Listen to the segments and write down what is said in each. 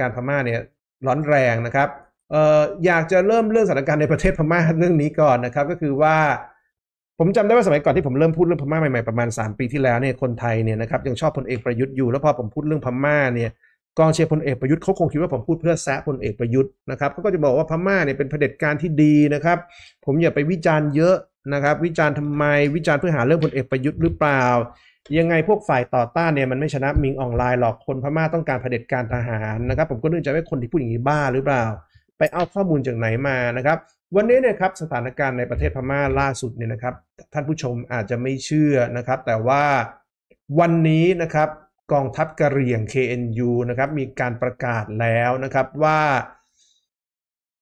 การพม่าเนี่ยร้อนแรงนะครับเอยากจะเริ่มเรื่องสถานการณ์ในประเทศพม่าเรื่องนี้ก่อนนะครับก็คือว่าผมจำได้ว่าสมัยก่อนที่ผมเริ่มพูดเรื่องพม่าใหม่ๆประมาณ3ปีที่แล้วเนี่ยคนไทยเนี่ยนะครับยังชอบพลเอกประยุทธ์อยู่แล้วพอผมพูดเรื่องพม่าเนี่ยกองเชียร์พลเอกประยุทธ์เขาคงคิดว่าผมพูดเพื่อแซะพลเอกประยุทธ์นะครับเขาก็จะบอกว่าพม่าเนี่ยเป็นเผด็จการที่ดีนะครับผมอย่าไปวิจารณ์เยอะนะครับ วิจารณ์ทำไม วิจารณ์เพื่อหาเรื่องพลเอกประยุทธ์หรือเปล่ายังไงพวกฝ่ายต่อต้านเนี่ยมันไม่ชนะมิงออนไลน์หรอกคนพม่าต้องการเผด็จการทหารนะครับ ผมก็นึกจะว่าคนที่พูดอย่างนี้บ้าหรือเปล่า ไปเอาข้อมูลจากไหนมานะครับ วันนี้เนี่ยครับสถานการณ์ในประเทศพม่าล่าสุดเนี่ยนะครับท่านผู้ชมอาจจะไม่เชื่อนะครับ แต่ว่าวันนี้นะครับ กองทัพกระเหรี่ยง KNU นะครับ มีการประกาศแล้วนะครับว่า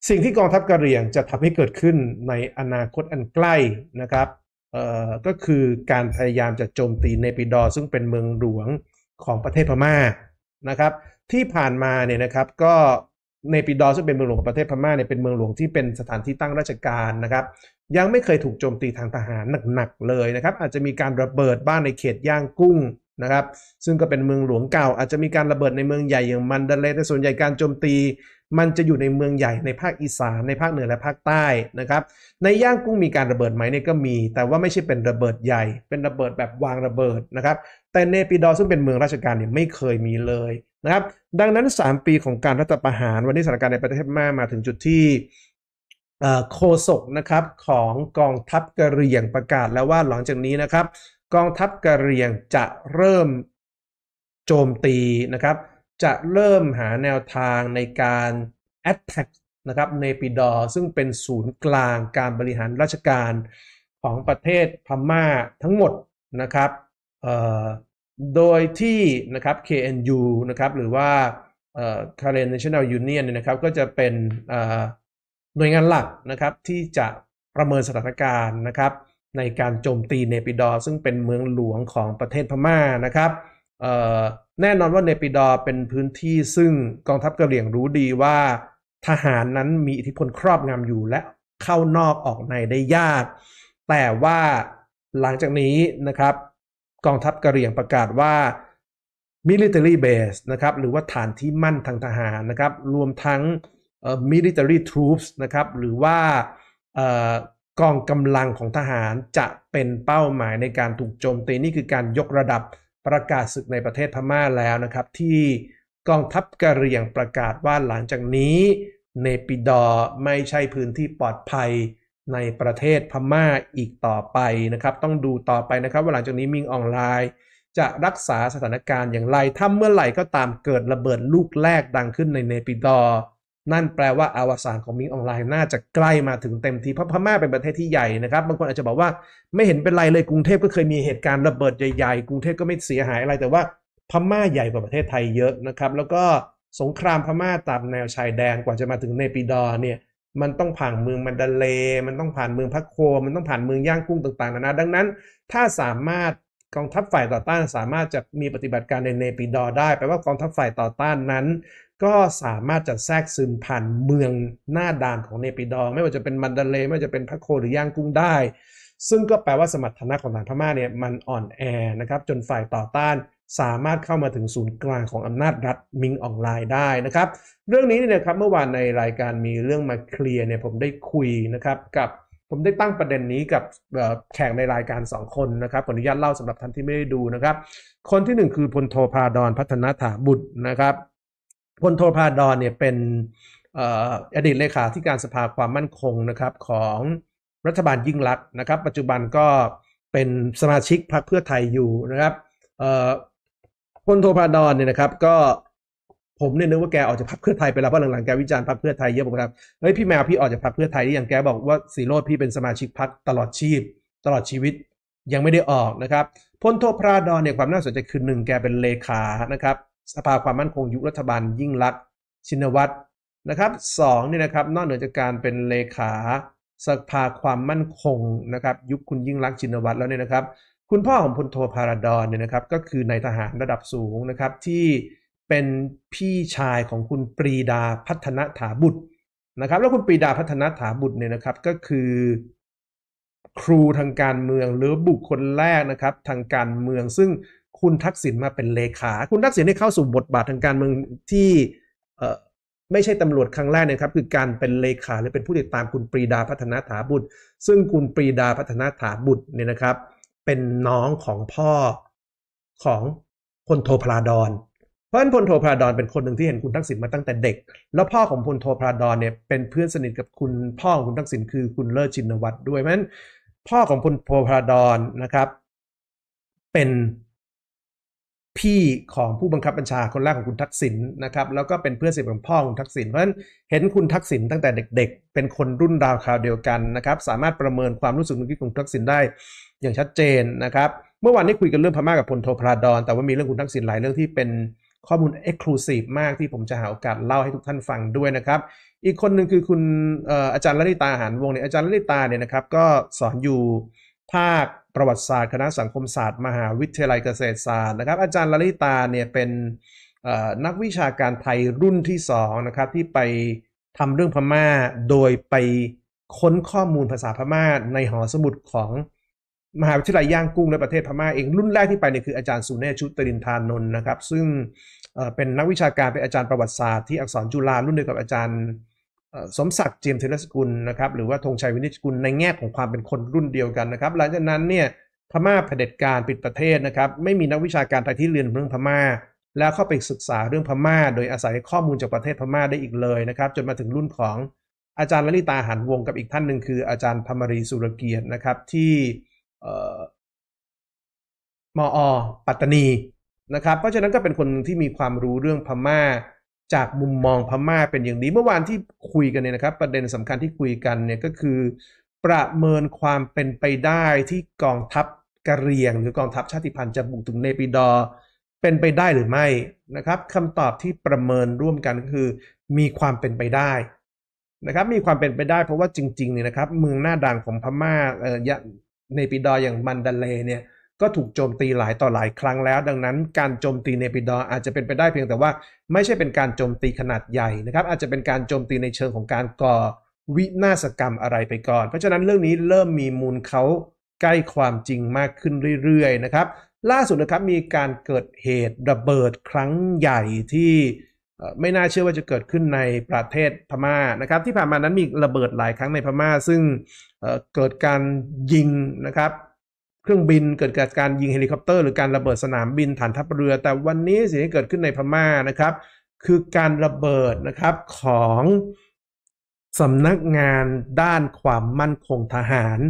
สิ่งที่กองทัพกระเหรี่ยงจะทำให้เกิดขึ้นในอนาคตอันใกล้นะครับก็คือการพยายามจะโจมตีเนปิดอซึ่งเป็นเมืองหลวงของประเทศพม่านะครับที่ผ่านมาเนี่ยนะครับก็เนปิดอซึ่งเป็นเมืองหลวงของประเทศพม่าเนี่ยเป็นเมืองหลวงที่เป็นสถานที่ตั้งราชการนะครับ ยังไม่เคยถูกโจมตีทางทหารหนักๆเลยนะครับอาจจะมีการระเบิดบ้านในเขตย่างกุ้งนะครับซึ่งก็เป็นเมืองหลวงเก่า อาจจะมีการระเบิดในเมืองใหญ่อย่างมันเดเลแต่ส่วนใหญ่การโจมตีมันจะอยู่ในเมืองใหญ่ในภาคอีสาน ในภาคเหนือและภาคใต้นะครับ ในย่างกุ้งมีการระเบิดไหมเนี่ยก็มี แต่ว่าไม่ใช่เป็นระเบิดใหญ่ เป็นระเบิดแบบวางระเบิดนะครับ แต่เนปิดอซึ่งเป็นเมืองราชการเนี่ยไม่เคยมีเลยนะครับ ดังนั้น 3 ปีของการรัฐประหารวันนี้สถานการณ์ในประเทศมามาถึงจุดที่โคศกนะครับของกองทัพกะเหรี่ยงประกาศแล้วว่าหลังจากนี้นะครับกองทัพกะเหรี่ยงจะเริ่มโจมตีนะครับ จะเริ่มหาแนวทางในการแอตแทกนะครับเนปิดอซึ่งเป็นศูนย์กลางการบริหารราชการของประเทศพม่าทั้งหมดนะครับ โดยที่นะครับ KNU นะครับ หรือว่า Karen National Union เนี่ยนะครับ ก็จะเป็นหน่วยงานหลักนะครับ ที่จะประเมินสถานการณ์นะครับในการโจมตีเนปิดอ ซึ่งเป็นเมืองหลวงของประเทศพม่านะครับ แน่นอนว่าเนปิดอเป็นพื้นที่ซึ่งกองทัพกะเหรี่ยงรู้ดีว่าทหารนั้นมีอิทธิพลครอบงำอยู่และเข้านอกออกในได้ยาก แต่ว่าหลังจากนี้นะครับกองทัพกะเหรี่ยงประกาศว่า military base นะครับหรือว่าฐานที่มั่นทางทหารนะครับ รวมทั้ง military troops นะครับหรือว่ากองกำลังของทหารจะเป็นเป้าหมายในการถูกโจมตีนี่คือการยกระดับประกาศศึกในประเทศพม่าแล้วนะครับ ที่กองทัพกะเหรี่ยงประกาศว่าหลังจากนี้เนปิดอไม่ใช่พื้นที่ปลอดภัยในประเทศพม่าอีกต่อไปนะครับ ต้องดูต่อไปนะครับว่าหลังจากนี้มิงออนไลน์ จะรักษาสถานการณ์อย่างไรถ้าเมื่อไหร่ก็ตามเกิดระเบิดลูกแรกดังขึ้นในเนปิดอนั่นแปลว่าอาวสานของมิงออนไลน์ น่าจะใกล้มาถึงเต็มทีเพราะพม่าเป็นประเทศที่ใหญ่นะครับบางคนอาจจะบอกว่าไม่เห็นเป็นไรเลยกรุงเทพก็เคยมีเหตุการณ์ระเบิดใหญ่ๆกรุงเทพก็ไม่เสียหายอะไร แต่ว่าพม่าใหญ่กว่าประเทศไทยเยอะนะครับ แล้วก็สงครามพม่าตามแนวชายแดนกว่าจะมาถึงเนปิดอเนี่ยมันต้องผ่านเมืองมันดาเลมันต้องผ่านเมืองพัโค มันต้องผ่านเมืองย่างกุ้งต่างๆนานาดังนั้น ถ้าสามารถกองทัพฝ่ายต่อต้าน สามารถจะมีปฏิบัติการในเนปิดอได้แปลว่ากองทัพฝ่ายต่อต้านนั้นก็สามารถจะแทรกซึมผ่านเมืองหน้าด่านของเนปิดอไม่ว่าจะเป็นมันเดเลไม่ว่าจะเป็นพระโคหรือย่างกุ้งได้ ซึ่งก็แปลว่าสมรรถนะของทารพม่าเนี่ยมันอ่อนแอนะครับ จนฝ่ายต่อต้านสามารถเข้ามาถึงศูนย์กลางของอำนาจรัฐมิงออนไลน์ได้นะครับ เรื่องนี้เนี่ยครับเมื่อวานในรายการมีเรื่องมาเคลียร์เนี่ยผมได้คุยนะครับกับผมได้ตั้งประเด็นนี้กับแขกในรายการ 2 คนนะครับขออนุญาตเล่าสำหรับท่านที่ไม่ได้ดูนะครับ คนที่1คือพลโทพาดอนพัฒนาถาบุตรนะครับพลโทพาดอนเนี่ยเป็นอดีตเลขาธิการสภาความมั่นคงนะครับของรัฐบาลยิ่งลักษณ์นะครับ ปัจจุบันก็เป็นสมาชิกพรรคเพื่อไทยอยู่นะครับพลโทพาดอนเนี่ยนะครับ ก็ผมเนี่ยนึกว่าแกออกจากพรรคเพื่อไทยไปแล้วเพราะหลังๆแกวิจารณ์พรรคเพื่อไทยเยอะผมครับเฮ้ยพี่แมวพี่ออกจากพรรคเพื่อไทยได้ยังแกบอกว่าสีโรดพี่เป็นสมาชิกพรรคตลอดชีพตลอดชีวิตยังไม่ได้ออกนะครับพลโทพาดอนเนี่ยความน่าสนใจคือหนึ่งแกเป็นเลขานะครับสภาความมั่นคงยุครัฐบาลยิ่งลักษณ์ชินวัตรนะครับสองนี่นะครับ นอกเหนือจากการเป็นเลขาสภาความมั่นคงนะครับ ยุคคุณยิ่งรักชินวัตรแล้วเนี่ยนะครับ คุณพ่อของพลโทพาราดอนเนี่ยนะครับ ก็คือนายทหารระดับสูงนะครับ ที่เป็นพี่ชายของคุณปรีดาพัฒนถาบุตรนะครับ แล้วคุณปรีดาพัฒนถาบุตรเนี่ยนะครับก็คือ ครูทางการเมือง หรือบุคคลแรกนะครับทางการเมืองซึ่งคุณทักษิณมาเป็นเลขา คุณทักษิณได้เข้าสู่บทบาททางการเมืองที่ไม่ใช่ตำรวจครั้งแรกนะครับ คือการเป็นเลขาหรือเป็นผู้ติดตามคุณปรีดาพัฒนาถาบุตร ซึ่งคุณปรีดาพัฒนาถาบุตรเนี่ยนะครับ เป็นน้องของพ่อของพลโทพราดอนเพราะฉะนั้นพลโทพราดอนเป็นคนหนึ่งที่เห็นคุณทักษิณมาตั้งแต่เด็ก แล้วพ่อของพลโทพราดอนเนี่ย เป็นเพื่อนสนิทกับคุณพ่อของคุณทักษิณคือคุณเลิศจินวัตรด้วย เพราะฉะนั้น พ่อของพลโทพราดอนนะครับ เป็นพี่ของผู้บังคับบัญชาคนแรกของคุณทักษิณนะครับ แล้วก็เป็นเพื่อนสนิทของพ่อคุณทักษิณเพราะฉะนั้นเห็นคุณทักษิณตั้งแต่เด็กๆ เป็นคนรุ่นราวคราวเดียวกันนะครับ สามารถประเมินความรู้สึกนึกคิดของทักษิณได้อย่างชัดเจนนะครับ เมื่อวานนี้คุยกันเรื่องพม่ากับพลโทพราดอนแต่ว่ามีเรื่องคุณทักษิณหลายเรื่องที่เป็นข้อมูลเอ็กซ์คลูซีฟมากที่ผมจะหาโอกาสเล่าให้ทุกท่านฟังด้วยนะครับ อีกคนหนึ่งคือคุณอาจารย์ลลิตาหานวงเนี่ยอาจารย์ลลิตาเนี่ยนะครับ ก็สอนอยู่ภาคประวัติศาสตร์คณะสังคมศาสตร์ มหาวิทยาลัยเกษตรศาสตร์นะครับอาจารย์ลลิตาเนี่ยเป็นนักวิชาการไทยรุ่นที่2นะครับที่ไปทำเรื่องพม่า โดยไปค้นข้อมูลภาษาพม่าในหอสมุดของมหาวิทยาลัยย่างกุ้งและประเทศพม่าเองรุ่นแรกที่ไปเนี่ยคืออาจารย์สุเนชุตรินทานนท์นะครับ ซึ่งเป็นนักวิชาการเป็นอาจารย์ประวัติศาสตร์ที่อักษรจุฬารุ่นเดียวกับอาจารย์สมศักดิ์เจียมธีรสกุลนะครับ หรือว่าธงชัยวินิจกุลในแง่ของความเป็นคนรุ่นเดียวกันนะครับ หลังจากนั้นเนี่ยพม่าเผด็จการปิดประเทศนะครับ ไม่มีนักวิชาการไทยที่เรียนเรื่องพม่า แล้วเข้าไปศึกษาเรื่องพม่า โดยอาศัยข้อมูลจากประเทศพม่าได้อีกเลยนะครับ จนมาถึงรุ่นของอาจารย์ลลิตาหันวงกับอีกท่านหนึ่งคืออาจารย์ธรรมรีสุรเกียรตินะครับที่มอปัตตานีนะครับ เพราะฉะนั้นก็เป็นคนที่มีความรู้เรื่องพม่าจากมุมมองพม่าเป็นอย่างนี้เมื่อวานที่คุยกันเนี่ยนะครับ ประเด็นสำคัญที่คุยกันเนี่ยก็คือ ประเมินความเป็นไปได้ที่กองทัพกะเรียงหรือกองทัพชาติพันธุ์จะบุกถึงเนปิดอเป็นไปได้หรือไม่นะครับคำตอบที่ประเมินร่วมกันก็คือ มีความเป็นไปได้นะครับมีความเป็นไปได้เพราะว่าจริงๆเนี่ยนะครับเมืองหน้าด่างของพม่าเอ่อในปิดออย่างมันดาเลเนี่ยก็ถูกโจมตีหลายต่อหลายครั้งแล้ว ดังนั้นการโจมตีเนปิดออาจจะเป็นไปได้เพียงแต่ว่าไม่ใช่เป็นการโจมตีขนาดใหญ่นะครับ อาจจะเป็นการโจมตีในเชิงของการก่อวินาศกรรมอะไรไปก่อน เพราะฉะนั้นเรื่องนี้เริ่มมีมูลเขาใกล้ความจริงมากขึ้นเรื่อยๆนะครับ ล่าสุดนะครับมีการเกิดเหตุระเบิดครั้งใหญ่ที่ไม่น่าเชื่อว่าจะเกิดขึ้นในประเทศพม่านะครับ ที่ผ่านมานั้นมีระเบิดหลายครั้งในพม่า ซึ่งเกิดการยิงนะครับเครื่องบินเกิดจากการยิงเฮลิคอปเตอร์หรือการระเบิดสนามบินฐานทัพเรือแต่วันนี้สิ่งที่เกิดขึ้นในพม่านะครับ คือการระเบิดนะครับของสำนักงานด้านความมั่นคงทหาร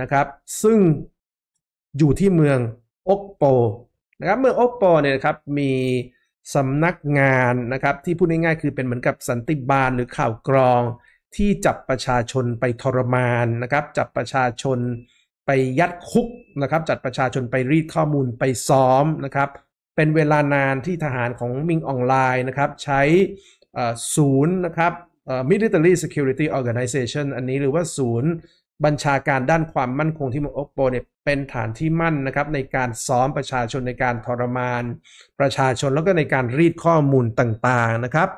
นะครับ ซึ่งอยู่ที่เมืองโอกโปนะครับเมืองโอกโปเนี่ยครับมีสำนักงานนะครับที่พูดง่ายๆคือเป็นเหมือนกับสันติบาลหรือข่าวกรอง ที่จับประชาชนไปทรมานนะครับจับประชาชนไปยัดคุกนะครับจัดประชาชนไปรีดข้อมูลไปซ้อมนะครับ เป็นเวลานานที่ทหารของมิงออนไลน์นะครับ ใช้ศูนย์นะครับ military security organization อันนี้หรือว่าศูนย์บัญชาการด้านความมั่นคงที่มองโอกโปเนี่ยเป็นฐานที่มั่นนะครับ ในการซ้อมประชาชนในการทรมาน ประชาชนแล้วก็ในการรีดข้อมูลต่างๆนะครับ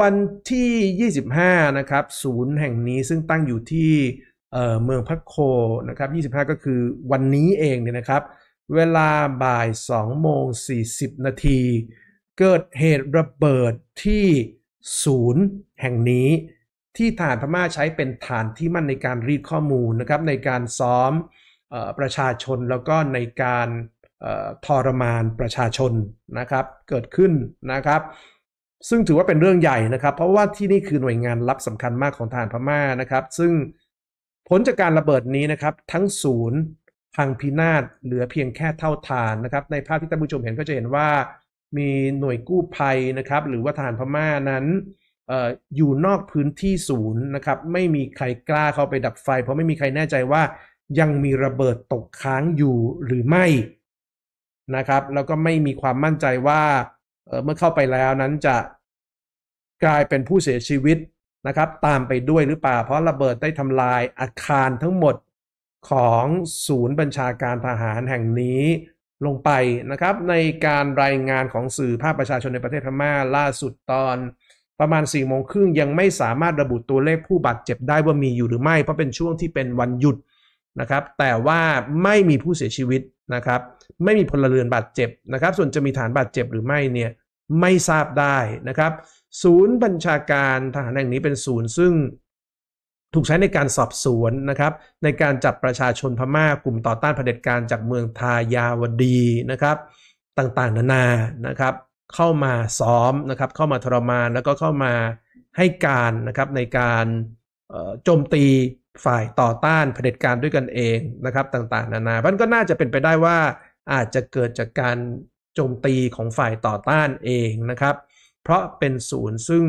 วันที่ 25นะครับศูนย์แห่งนี้ซึ่งตั้งอยู่ที่เมืองพัคโคนะครับ 25 ก็คือวันนี้เองเนี่ยนะครับ เวลาบ่าย2โมง40 นาที เกิดเหตุระเบิดที่ศูนย์แห่งนี้ที่ฐานพม่าใช้เป็นฐานที่มั่นในการรีดข้อมูลนะครับในการซ้อมประชาชนแล้วก็ในการทรมานประชาชนนะครับ เกิดขึ้นนะครับ ซึ่งถือว่าเป็นเรื่องใหญ่นะครับ เพราะว่าที่นี่คือหน่วยงานรับสำคัญมากของฐานพม่านะครับซึ่งผลจากการระเบิดนี้นะครับทั้งศูนย์พังพินาศเหลือเพียงแค่เท่าฐานนะครับในภาพที่ท่านผู้ชมเห็นก็จะเห็นว่ามีหน่วยกู้ภัยนะครับ หรือว่าทหารพม่านั้นออยู่นอกพื้นที่ศูนย์นะครับไม่มีใครกล้าเข้าไปดับไฟ เพราะไม่มีใครแน่ใจว่ายังมีระเบิดตกค้างอยู่หรือไม่นะครับแล้วก็ไม่มีความมั่นใจว่าเมื่อเข้าไปแล้วนั้นจะกลายเป็นผู้เสียชีวิตนะครับตามไปด้วยหรือเปล่าเพราะระเบิดได้ทำลายอาคารทั้งหมดของศูนย์บัญชาการทหารแห่งนี้ลงไปนะครับ ในการรายงานของสื่อภาคประชาชนในประเทศพม่าล่าสุดตอน ประมาณ4ี่โมงครึ่งยังไม่สามารถระบุตัวเลขผู้บาดเจ็บได้ว่ามีอยู่หรือไม่ เพราะเป็นช่วงที่เป็นวันหยุดนะครับ แต่ว่าไม่มีผู้เสียชีวิตนะครับ ไม่มีพลเรือนบาดเจ็บนะครับ ส่วนจะมีฐานบาดเจ็บหรือไม่เนี่ยไม่ทราบได้นะครับศูนย์บัญชาการทหารแห่งนี้เป็นศูนย์ซึ่งถูกใช้ในการสอบสวนนะครับ ในการจับประชาชนพม่ากลุ่มต่อต้านเผด็จการจากเมืองทายาวดีนะครับ ต่างๆ นานานะครับ เข้ามาซ้อมนะครับ เข้ามาทรมานแล้วก็เข้ามาให้การนะครับในการโจมตีฝ่ายต่อต้านเผด็จการด้วยกันเองนะครับ ต่างๆนานาพันก็น่าจะเป็นไปได้ว่าอาจจะเกิดจากการโจมตีของฝ่ายต่อต้านเองนะครับเพราะเป็นศูนย์ซึ่ง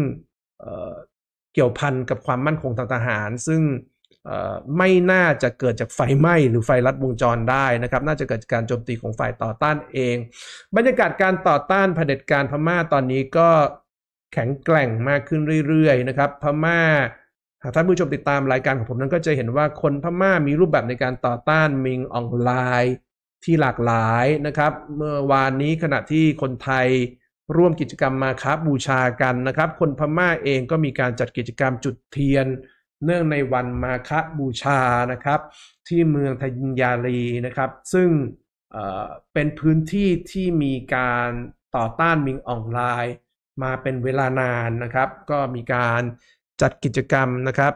เกี่ยวพันกับความมั่นคงทางทหาร ซึ่งไม่น่าจะเกิดจากไฟไหม้หรือไฟลัดวงจรได้นะครับ น่าจะเกิดจากการโจมตีของฝ่ายต่อต้านเอง บรรยากาศการต่อต้านเผด็จการพม่าตอนนี้ก็แข็งแกร่งมากขึ้นเรื่อย ๆนะครับ พม่าหากท่านผู้ชมติดตามรายการของผมนั้นก็จะเห็นว่าคนพม่ามีรูปแบบในการต่อต้านมิงออนไลน์ที่หลากหลายนะครับ เมื่อวานนี้ขณะที่คนไทยร่วมกิจกรรมมาครับบูชากันนะครับ คนพม่าเองก็มีการจัดกิจกรรมจุดเทียน เนื่องในวันมาคะบูชา นะครับ ที่เมืองทัญญาลีนะครับ ซึ่งเป็นพื้นที่ที่มีการต่อต้านมิงออนไลน์มาเป็นเวลานานนะครับ ก็มีการจัดกิจกรรมนะครับ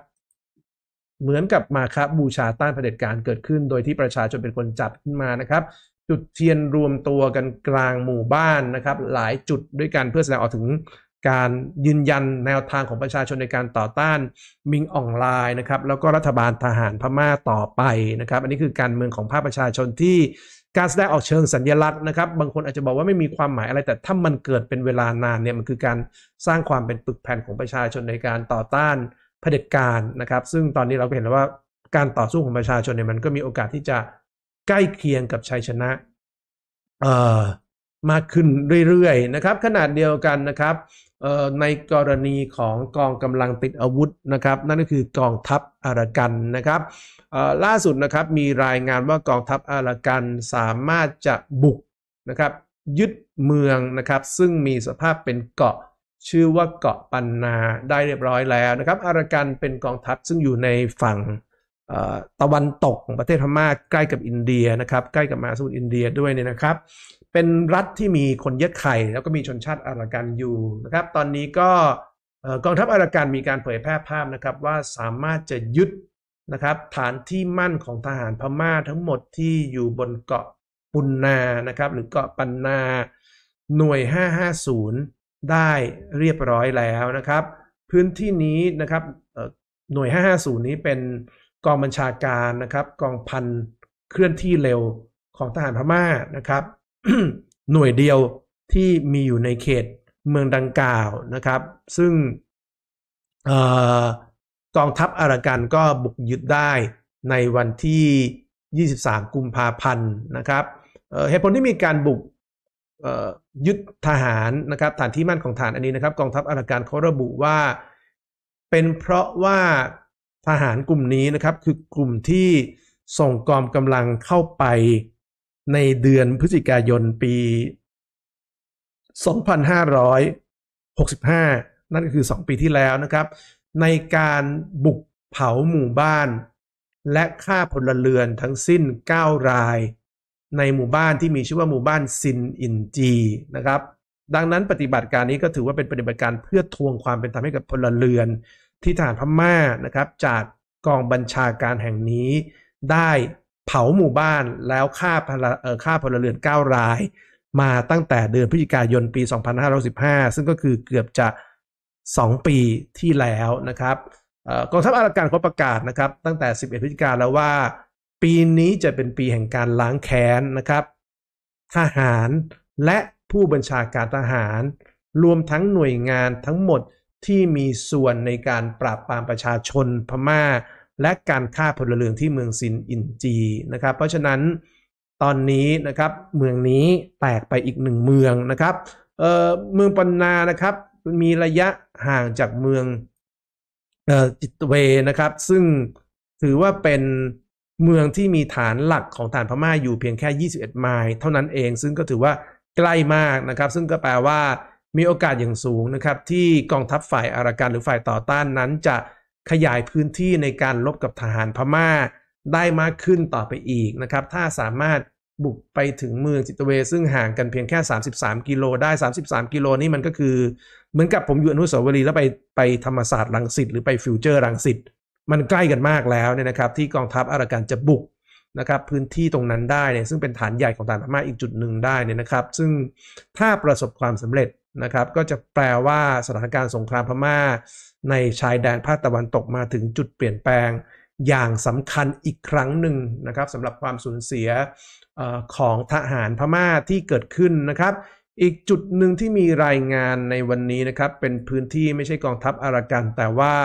เหมือนกับมาครบูชาต้านเผด็จการเกิดขึ้น โดยที่ประชาชนเป็นคนจัดขึ้นมานะครับจุดเทียนรวมตัวกันกลางหมู่บ้านนะครับหลายจุดด้วยกันเพื่อแสดงออกถึงการยืนยันแนวทางของประชาชนในการต่อต้านมิงออนไลน์นะครับแล้วก็รัฐบาลทหารพม่าต่อไปนะครับ อันนี้คือการเมืองของภาคประชาชนที่การแสดงออกเชิงสัญญลักษณ์นะครับบางคนอาจจะบอกว่าไม่มีความหมายอะไรแต่ถ้ามันเกิดเป็นเวลานานเนี่ยมันคือการสร้างความเป็นปึกแผ่นของประชาชนในการต่อต้านเผด็จการนะครับ ซึ่งตอนนี้เราก็เห็นแล้วว่าการต่อสู้ของประชาชนเนี่ยมันก็มีโอกาสที่จะใกล้เคียงกับชัยชนะมากขึ้นเรื่อยๆนะครับ ขนาดเดียวกันนะครับ ในกรณีของกองกำลังติดอาวุธนะครับ นั่นก็คือกองทัพอารักันนะครับล่าสุดนะครับมีรายงานว่ากองทัพอารักันสามารถจะบุกนะครับยึดเมืองนะครับ ซึ่งมีสภาพเป็นเกาะชื่อว่าเกาะปันนาได้เรียบร้อยแล้วนะครับอารักันเป็นกองทัพ ซึ่งอยู่ในฝั่งตะวันตกของประเทศพม่า ใกล้กับอินเดียนะครับใกล้กับมาสูุอินเดียด้วยเนี่ยนะครับ เป็นรัฐที่มีคนเยอะไข่แล้วก็มีชนชาติอารากันอยู่นะครับ ตอนนี้ก็กองทัพอารากันมีการเผยแพร่ภาพนะครับ ว่าสามารถจะยึดนะครับ ฐานที่มั่นของทหารพม่าทั้งหมดที่อยู่บนเกาะปุนนานะครับ หรือเกาะปันนา หน่วย 550 ได้เรียบร้อยแล้วนะครับ พื้นที่นี้นะครับหน่วย 550 นี้เป็นกองบัญชาการนะครับ กองพันเคลื่อนที่เร็วของทหารพม่านะครับหน่วยเดียวที่มีอยู่ในเขตเมืองดังกล่าวนะครับ ซึ่งกองทัพอารากันก็บุกยึดได้ในวันที่ 23 กุมภาพันธ์นะครับเหตุผลที่มีการบุกยึดทหารนะครับ ฐานที่มั่นของฐานอันนี้นะครับ กองทัพอารากันเขาระบุว่าเป็นเพราะว่าทหารกลุ่มนี้นะครับคือกลุ่มที่ส่งกองกำลังเข้าไปในเดือนพฤศจิกายนปี 2565 นั่นก็คือ2ปีที่แล้วนะครับ ในการบุกเผาหมู่บ้าน และฆ่าพลเรือนทั้งสิ้น9รายในหมู่บ้านที่มีชื่อว่าหมู่บ้านซินอินจีนะครับ ดังนั้นปฏิบัติการนี้ก็ถือว่าเป็นปฏิบัติการเพื่อทวงความเป็นธรรมให้กับพลเรือนที่ทหารพม่านะครับจากกองบัญชาการแห่งนี้ได้เผาหมู่บ้านแล้วฆ่าพลฆ่าพลเรือน 9 ราย มาตั้งแต่เดือนพฤศจิกายนปี 2515 ซึ่งก็คือเกือบจะ 2 ปีที่แล้วนะครับกองทัพอาการเขาประกาศนะครับตั้งแต่ 11 พฤศจิกายนแล้วว่าปีนี้จะเป็นปีแห่งการล้างแค้นนะครับทหารและผู้บัญชาการทหาร รวมทั้งหน่วยงานทั้งหมดที่มีส่วนในการปราบปรามประชาชนพม่า และการฆ่าพลเรือนที่เมืองซินอินจีนะครับ เพราะฉะนั้นตอนนี้นะครับเมืองนี้แตกไปอีกหนึ่งเมืองนะครับเออเมืองปันนานะครับ มีระยะห่างจากเมืองเออจิตเวนะครับ ซึ่งถือว่าเป็นเมืองที่มีฐานหลักของฐานพม่า อยู่เพียงแค่ 21ไมล์เท่านั้นเองซึ่งก็ถือว่าใกล้มากนะครับ ซึ่งก็แปลว่ามีโอกาสอย่างสูงนะครับ ที่กองทัพฝ่ายอารากันหรือฝ่ายต่อต้านนั้นจะขยายพื้นที่ในการลบกับทหารพม่าได้มากขึ้นต่อไปอีกนะครับ ถ้าสามารถบุกไปถึงเมืองจิตเว ซึ่งห่างกันเพียงแค่ 33 กิโลได้ 33กิโลนี่มันก็คือ เหมือนกับผมอยู่อนุสาวรีย์แล้วไปไปธรรมศาสตร์รังสิตหรือไปฟิวเจอร์รังสิตมันใกล้กันมากแล้วเนี่ยนะครับที่กองทัพอารากันจะบุกนะครับพื้นที่ตรงนั้นได้เนี่ยซึ่งเป็นฐานใหญ่ของทหารพม่าอีกจุดหนึ่งได้เนี่ยนะครับซึ่งถ้าประสบความสำเร็จนะครับก็จะแปลว่าสถานการณ์สงครามพม่า ในชายแดนภาคตะวันตกมาถึงจุดเปลี่ยนแปลงอย่างสำคัญอีกครั้งหนึ่งนะครับสำหรับความสูญเสียของทหารพม่าที่เกิดขึ้นนะครับ อีกจุดหนึ่งที่มีรายงานในวันนี้นะครับ เป็นพื้นที่ไม่ใช่กองทัพอารักันแต่ว่า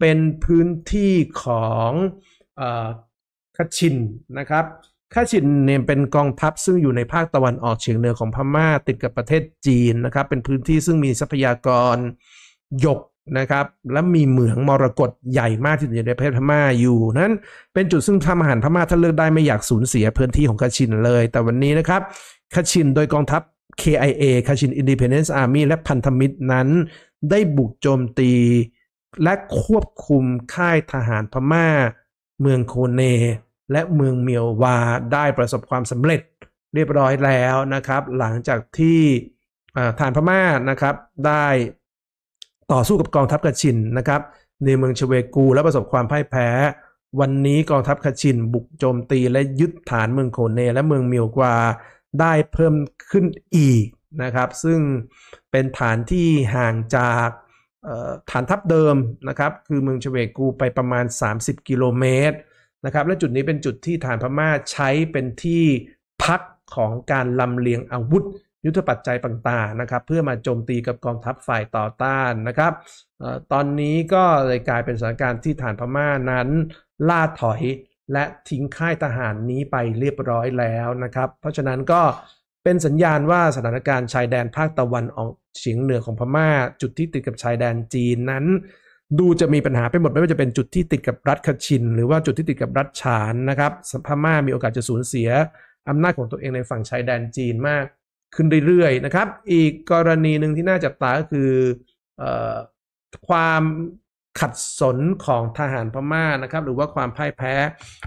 เป็นพื้นที่ของคชินนะครับข้าชินเนี่ยเป็นกองทัพซึ่งอยู่ในภาคตะวันออกเฉียงเหนือของพม่าติดกับประเทศจีนนะครับ เป็นพื้นที่ซึ่งมีทรัพยากร หยกนะครับ และมีเหมืองมรกตใหญ่มากที่อยู่ในประเทศพม่าอยู่ นั้นเป็นจุดซึ่งทำอาหารพม่าถ้าเลือกได้ไม่อยากสูญเสียพื้นที่ของคาชินเลย แต่วันนี้นะครับคาชินโดยกองทัพ KIA คาชิน Independence Army และพันธมิตรนั้นได้บุกโจมตี และควบคุมค่ายทหารพม่า เมืองโคเนและเมืองเมียววาได้ประสบความสำเร็จเรียบร้อยแล้วนะครับ หลังจากที่ฐานพม่านะครับได้ ต่อสู้กับกองทัพกชินนะครับ ในเมืองชเวกูและประสบความพ่ายแพ้วันนี้กองทัพกชินบุกโจมตีและยึดฐานเมืองโคเนและเมืองเมียวกวาได้เพิ่มขึ้นอีกนะครับ ซึ่งเป็นฐานที่ห่างจากฐานทัพเดิมนะครับ คือเมืองชเวกูไปประมาณ 30กิโลเมตรนะครับและจุดนี้เป็นจุดที่ฐานพม่าใช้เป็นที่พักของการลำเลียงอาวุธยุทธปัจจัยต่างๆนะครับ เพื่อมาโจมตีกับกองทัพฝ่ายต่อต้านนะครับตอนนี้ก็เลยกลายเป็นสถานการณ์ที่ฐานพม่านั้นล่าถอยและทิ้งค่ายทหารนี้ไปเรียบร้อยแล้วนะครับ เพราะฉะนั้นก็เป็นสัญญาณว่าสถานการณ์ชายแดนภาคตะวันออกเฉียงเหนือของพม่า จุดที่ติดกับชายแดนจีนนั้นดูจะมีปัญหาไปหมด ไม่ว่าจะเป็นจุดที่ติดกับรัฐคชินหรือว่าจุดที่ติดกับรัฐฉานนะครับพม่ามีโอกาสจะสูญเสียอำนาจของตัวเองในฝั่งชายแดนจีนมากขึ้นเรื่อยๆนะครับ อีกกรณีหนึ่งที่น่าจับตาก็คืออความขัดสนของทหารพม่านะครับ หรือว่าความพ่ายแพ้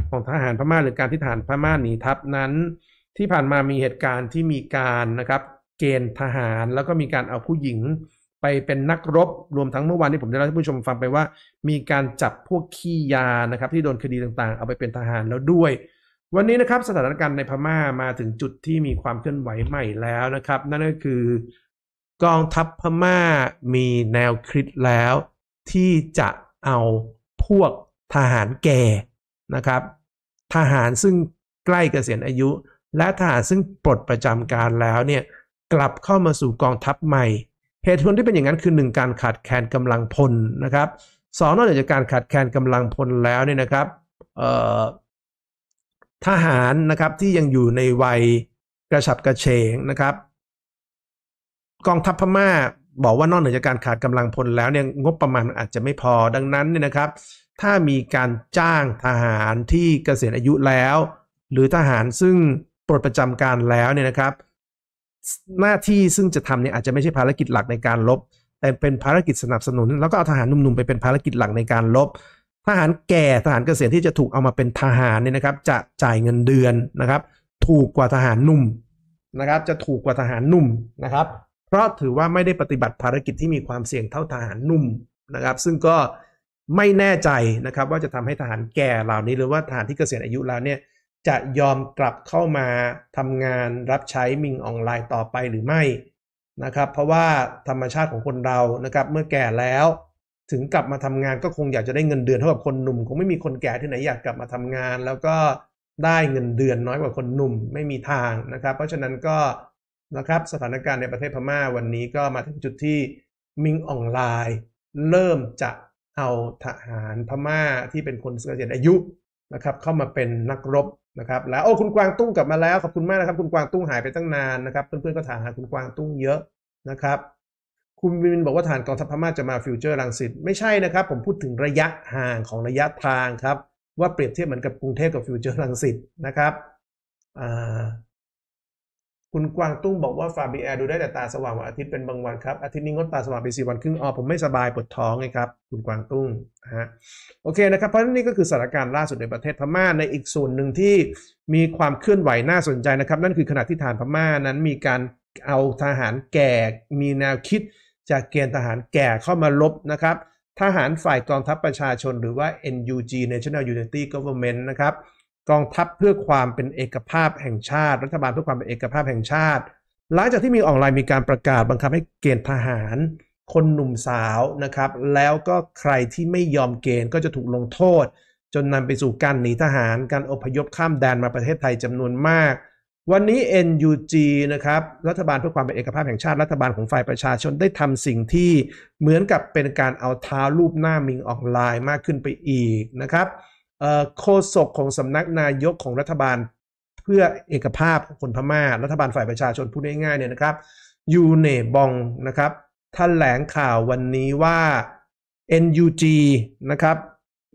ของทหารพม่า หรือการที่ทหารพม่าหนีทัพนั้น ที่ผ่านมามีเหตุการณ์ที่มีการนะครับ เกณฑ์ทหารแล้วก็มีการเอาผู้หญิงไปเป็นนักรบรวมทั้งเมื่อวานที่ผมได้เล่าให้ผู้ชมฟังไปว่า มีการจับพวกขี้ยานะครับ ที่โดนคดีต่างๆ เอาไปเป็นทหารแล้วด้วย วันนี้นะครับ สถานการณ์ในพม่ามาถึงจุดที่มีความเคลื่อนไหวใหม่แล้วนะครับ นั่นก็คือ กองทัพพม่ามีแนวคิดแล้ว ที่จะเอาพวกทหารแก่นะครับ ทหารซึ่งใกล้เกษียณอายุ และทหารซึ่งปลดประจำการแล้วเนี่ยกลับเข้ามาสู่กองทัพใหม่เหตุผลที่เป็นอย่างนั้นคือหนึ่งการขาดแคลนกำลังพลนะครับสองนอกจากการขาดแคลนกำลังพลแล้วเนี่ยนะครับทหารนะครับที่ยังอยู่ในวัยกระฉับกระเฉงนะครับ กองทัพพม่าบอกว่านอกเหนือจากการขาดกำลังพลแล้วเนี่ยงบประมาณอาจจะไม่พอดังนั้นเนี่ยนะครับ ถ้ามีการจ้างทหารที่เกษียณอายุแล้ว หรือทหารซึ่งปลดประจำการแล้วเนี่ยนะครับหน้าที่ซึ่งจะทำเนี่ย อาจจะไม่ใช่ภารกิจหลักในการลบ แต่เป็นภารกิจสนับสนุน แล้วก็เอาทหารหนุ่มๆไปเป็นภารกิจหลักในการลบ ทหารแก่ทหารเกษียณที่จะถูกเอามาเป็นทหารเนี่ยนะครับจะจ่ายเงินเดือนนะครับ ถูกกว่าทหารหนุ่มนะครับ จะถูกกว่าทหารหนุ่มนะครับ เพราะถือว่าไม่ได้ปฏิบัติภารกิจที่มีความเสี่ยงเท่าทหารหนุ่มนะครับ ซึ่งก็ไม่แน่ใจนะครับว่าจะทำให้ทหารแก่เหล่านี้ หรือว่าทหารที่เกษียณอายุแล้วเนี่ยจะยอมกลับเข้ามาทำงาน รับใช้มิงออนไลน์ต่อไปหรือไม่นะครับเพราะว่าธรรมชาติของคนเรานะครับเมื่อแก่แล้ว ถึงกลับมาทำงานก็คงอยากจะได้เงินเดือนเท่ากับคนหนุ่มคงไม่มีคนแก่ที่ไหนอยากกลับมาทำงาน แล้วก็ได้เงินเดือนน้อยกว่าคนหนุ่มไม่มีทางนะครับ เพราะฉะนั้นก็นะครับสถานการณ์ในประเทศพม่าวันนี้ก็มาถึงจุดที่มิงออนไลน์ เริ่มจะเอาทหารพม่าที่เป็นคนเกษียณอายุนะครับเข้ามาเป็นนักรบนะครับ แล้วโอ้คุณกวางตุ้งกลับมาแล้ว ขอบคุณมากนะครับคุณกวางตุ้งหายไปตั้งนานนะครับ เพื่อนๆก็ถามหาคุณกวางตุ้งเยอะนะครับ คุณวินบอกว่าฐานกองทัพพม่าจะมาฟิวเจอร์รังสิตไม่ใช่นะครับ ผมพูดถึงระยะห่างของระยะทางครับ ว่าเปรียบเทียบเหมือนกับกรุงเทพกับฟิวเจอร์รังสิตนะครับคุณกวางตุ้งบอกว่าฟาบีแอร์ดูได้แต่ตาสว่างวันอาทิตย์เป็นบางวันครับอาทิตย์นี้งดตาสว่างไปสี่วันครึ่งอ๋อผมไม่สบายปวดท้องไงครับคุณกวางตุ้งฮะโอเคนะครับเพราะนี่ก็คือสถานการณ์ล่าสุดในประเทศพม่าในอีกส่วนหนึ่งที่มีความเคลื่อนไหวน่าสนใจนะครับ นั่นคือขณะที่ฐานพม่านั้นมีการเอาทหารแก่มีแนวคิดจากเกณฑ์ทหารแก่เข้ามาลบนะครับ ทหารฝ่ายกองทัพประชาชนหรือว่า NUG National Unity Government นะครับกองทัพเพื่อความเป็นเอกภาพแห่งชาติรัฐบาลเพื่อความเป็นเอกภาพแห่งชาติ หลังจากที่มีออนไลน์มีการประกาศ บังคับให้เกณฑ์ทหารคนหนุ่มสาวนะครับแล้วก็ใครที่ไม่ยอมเกณฑ์ก็จะถูกลงโทษ จนนำไปสู่การหนีทหารการอพยพข้ามแดนมาประเทศไทยจำนวนมาก วันนี้ NUG นะครับ รัฐบาลเพื่อความเป็นเอกภาพแห่งชาติรัฐบาลของฝ่ายประชาชนได้ทำสิ่งที่เหมือนกับเป็นการเอาเท้ารูปหน้ามิงออนไลน์มากขึ้นไปอีกนะครับโฆษกของสำนักนายกของรัฐบาล เพื่อเอกภาพคนพมา่า รัฐบาลฝ่ายประชาชนพูดง่ายๆเนี่ยนะครับยูเนบองนะครับถแถลงข่าววันนี้ว่า NUG นะครับ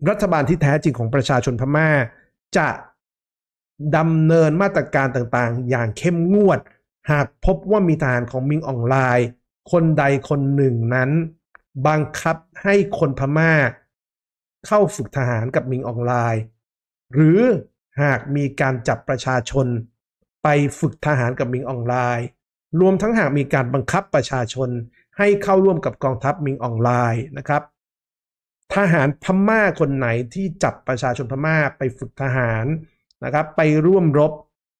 รัฐบาลที่แท้จริงของประชาชนพมา่า จะดำเนินมาตรการต่างๆ อย่างเข้มงวด หากพบว่ามีทหารของมิงออนไลน์ คนใดคนหนึ่งนั้น บังคับให้คนพมา่าเข้าฝึกทหารกับมิงออนไลน์ หรือหากมีการจับประชาชน ไปฝึกทหารกับมิงออนไลน์ รวมทั้งหากมีการบังคับประชาชนให้เข้าร่วมกับกองทัพมิงออนไลน์นะครับ ทหารพม่าคนไหนที่จับประชาชนพม่าไปฝึกทหารนะครับ ไปร่วมรบ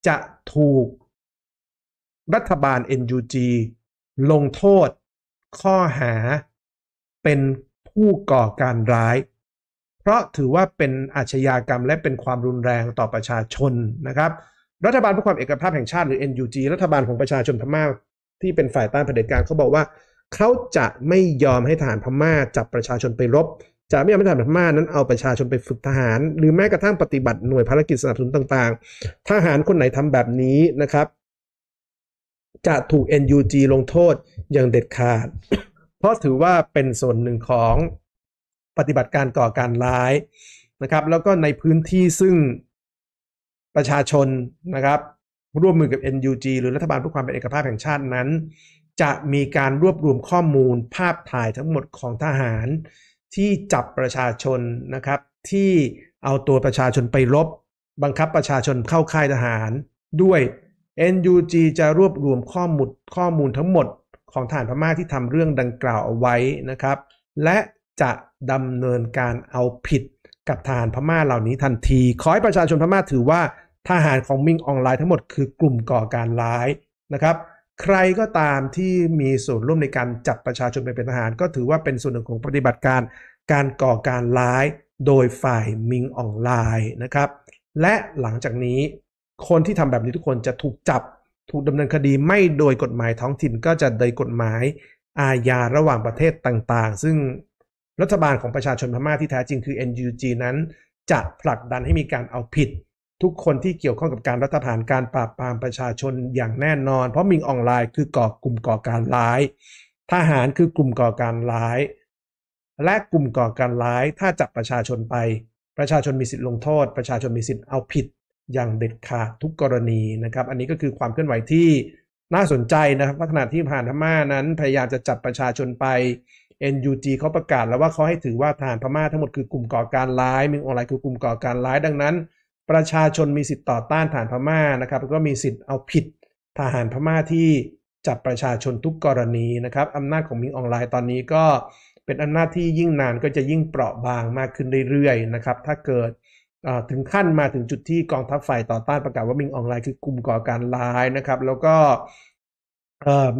จะถูก รัฐบาล NUG ลงโทษข้อหาเป็นผู้ก่อการร้ายเพราะถือว่าเป็นอาชญากรรมและเป็นความรุนแรงต่อประชาชนนะครับ รัฐบาลเพื่อความเอกภาพแห่งชาติหรือ NUG รัฐบาลของประชาชนพม่า ที่เป็นฝ่ายต้านเผด็จการเขาบอกว่าเขาจะไม่ยอมให้ทหารพม่าจับประชาชนไปรบ จะไม่ยอมให้ทหารพม่านั้นเอาประชาชนไปฝึกทหาร หรือแม้กระทั่งปฏิบัติหน่วยภารกิจสนับสนุนต่าง ๆ ทหารคนไหนทำแบบนี้นะครับ จะถูก NUG ลงโทษอย่างเด็ดขาด เพราะถือว่าเป็นส่วนหนึ่งของปฏิบัติการก่อการร้ายนะครับ แล้วก็ในพื้นที่ซึ่ง ประชาชนนะครับร่วมมือกับ NUG หรือรัฐบาลเพื่อความเป็นเอกภาพแห่งชาตินั้น จะมีการรวบรวมข้อมูลภาพถ่ายทั้งหมดของทหาร ที่จับประชาชนนะครับ ที่เอาตัวประชาชนไปลบบังคับประชาชนเข้าค่ายทหาร ด้วย NUG จะรวบรวมข้อมูลข้อมูลทั้งหมดของทหารพม่าที่ทำเรื่องดังกล่าวเอาไว้นะครับ และจะดำเนินการเอาผิดกับทหารพม่าเหล่านี้ทันทีขอให้ประชาชนพม่าถือว่าทหารของมิงออนไลน์ทั้งหมดคือกลุ่มก่อการร้ายนะครับ ใครก็ตามที่มีส่วนร่วมในการจับประชาชนไปเป็นทหาร ก็ถือว่าเป็นส่วนหนึ่งของปฏิบัติการการก่อการร้าย โดยฝ่ายมิงออนไลน์นะครับ และหลังจากนี้คนที่ทำแบบนี้ทุกคนจะถูกจับถูกดำเนินคดีไม่โดยกฎหมายท้องถิ่นก็จะโดยกฎหมายอาญาระหว่างประเทศต่างๆ ซึ่งรัฐบาลของประชาชนพม่าที่แท้จริงคือ NUG นั้น จะผลักดันให้มีการเอาผิด ทุกคนที่เกี่ยวข้องกับการรัฐประหารการปราบปรามประชาชนอย่างแน่นอนเพราะมิงออนไลน์คือก่อกลุ่มก่อการร้าย ทหารคือกลุ่มก่อการร้าย และกลุ่มก่อการร้ายถ้าจับประชาชนไป ประชาชนมีสิทธิ์ลงโทษ ประชาชนมีสิทธิ์เอาผิด อย่างเด็ดขาดทุกกรณีนะครับ อันนี้ก็คือความเคลื่อนไหวที่น่าสนใจนะครับพัฒนาที่ผ่านพม่านั้น พยายามจะจับประชาชนไป NUG เขาประกาศแล้วว่าเขาให้ถือว่าทหารพม่าทั้งหมดคือกลุ่มก่อการร้ายมิงออนไลน์คือกลุ่มก่อการร้าย ดังนั้น ประชาชนมีสิทธิ์ต่อต้านทหารพม่านะครับ ก็มีสิทธิ์เอาผิดทหารพม่าที่จับประชาชนทุกกรณีนะครับอำนาจของมิงออนไลน์ตอนนี้ก็เป็นอำนาจที่ยิ่งนานก็จะยิ่งเปราะบางมากขึ้นเรื่อยๆนะครับ ถ้าเกิดถึงขั้นมาถึงจุดที่กองทัพฝ่ายต่อต้านประกาศว่ามิงออนไลน์คือ กลุ่มก่อการร้ายนะครับ แล้วก็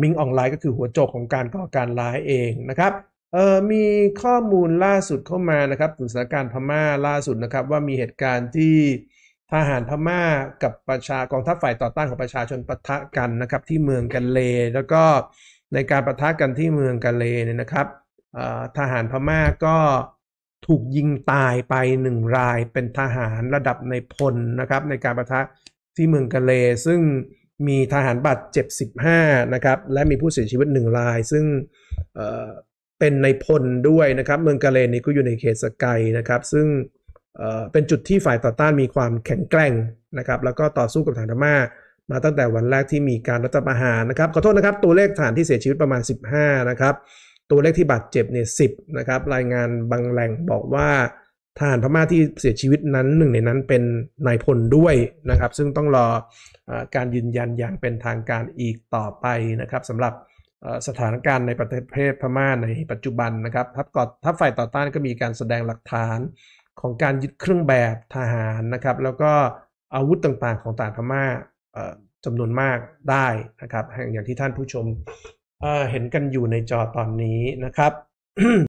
มิงออนไลน์ก็คือหัวโจกของการก่อการร้ายเองนะครับเออมีข้อมูลล่าสุดเข้ามานะครับถึงสถานการณ์พม่าล่าสุดนะครับ ว่ามีเหตุการณ์ที่ทหารพม่ากับประชากองทัพฝ่ายต่อต้านของประชาชนปะทะกันนะครับ ที่เมืองกันเลแล้วก็ในการประทะกันที่เมืองกันเลเนี่ยนะครับทหารพม่าก็ถูกยิงตายไปหนึ่งราย เป็นทหารระดับในพลนะครับ ในการประทะที่เมืองกันเลซึ่งมีทหารบาดเจ็บ15นะครับ และมีผู้เสียชีวิตหนึ่งราย ซึ่งเป็นในพลด้วยนะครับเมืองกาเลนนี่ก็อยู่ในเขตสกายนะครับซึ่งเป็นจุดที่ฝ่ายต่อต้านมีความแข็งแกร่งนะครับแล้วก็ต่อสู้กับฐานรมามาตั้งแต่วันแรกที่มีการรัฐประหารนะครับขอโทษนะครับตัวเลขฐานที่เสียชีวิตประมาณ 15นะครับตัวเลขที่บาดเจ็บเนี่ยสินะครับรายงานบางแหล่งบอกว่าทหารพม่าที่เสียชีวิตนั้นหนึ่งในนั้นเป็นนายพลด้วยนะครับซึ่งต้องรออการยืนยันอย่างเป็นทางการอีกต่อไปนะครับสำหรับสถานการณ์ในประเทศพม่าในปัจจุบันนะครับทัพกอดทัพฝ่ายต่อต้านก็มีการแสดงหลักฐานของการยึดเครื่องแบบทหารนะครับ แล้วก็อาวุธต่างๆของต่างพม่าจำนวนมากได้นะครับอย่างที่ท่านผู้ชมเห็นกันอยู่ในจอตอนนี้นะครับ